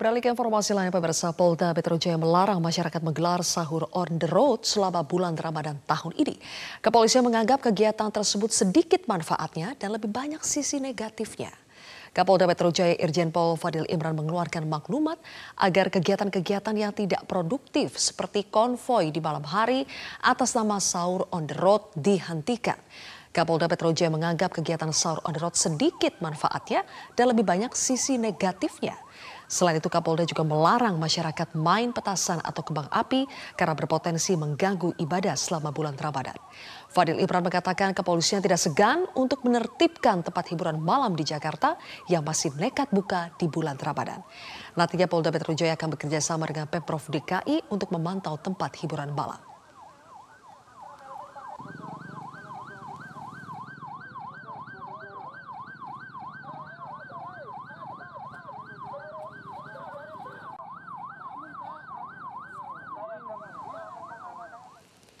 Beralih ke informasi lain, pemirsa Polda Metro Jaya melarang masyarakat menggelar sahur on the road selama bulan Ramadan tahun ini. Kepolisian menganggap kegiatan tersebut sedikit manfaatnya dan lebih banyak sisi negatifnya. Kapolda Metro Jaya Irjen Pol Fadil Imran mengeluarkan maklumat agar kegiatan-kegiatan yang tidak produktif seperti konvoi di malam hari atas nama sahur on the road dihentikan. Kapolda Metro Jaya menganggap kegiatan sahur on the road sedikit manfaatnya dan lebih banyak sisi negatifnya. Selain itu Kapolda juga melarang masyarakat main petasan atau kembang api karena berpotensi mengganggu ibadah selama bulan Ramadan. Fadil Imran mengatakan kepolisian tidak segan untuk menertibkan tempat hiburan malam di Jakarta yang masih nekat buka di bulan Ramadan. Nantinya Polda Metro Jaya akan bekerja sama dengan Pemprov DKI untuk memantau tempat hiburan malam.